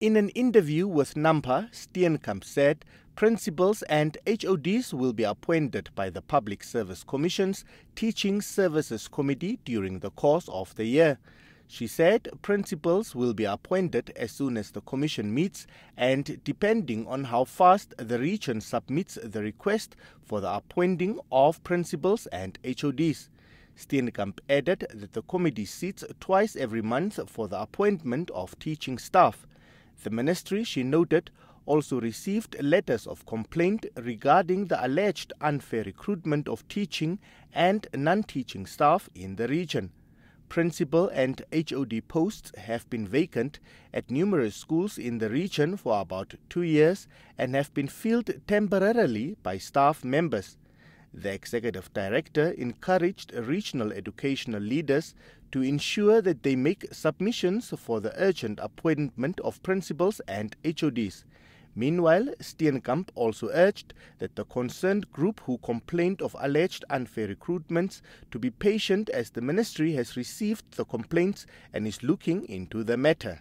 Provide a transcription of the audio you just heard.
In an interview with NAMPA, Steenkamp said principals and HODs will be appointed by the Public Service Commission's Teaching Services Committee during the course of the year. She said principals will be appointed as soon as the commission meets and depending on how fast the region submits the request for the appointing of principals and HODs. Steenkamp added that the committee sits twice every month for the appointment of teaching staff. The ministry, she noted, also received letters of complaint regarding the alleged unfair recruitment of teaching and non-teaching staff in the region. Principal and HOD posts have been vacant at numerous schools in the region for about two years and have been filled temporarily by staff members. The executive director encouraged regional educational leaders to ensure that they make submissions for the urgent appointment of principals and HODs. Meanwhile, Steenkamp also urged that the concerned group who complained of alleged unfair recruitments to be patient as the ministry has received the complaints and is looking into the matter.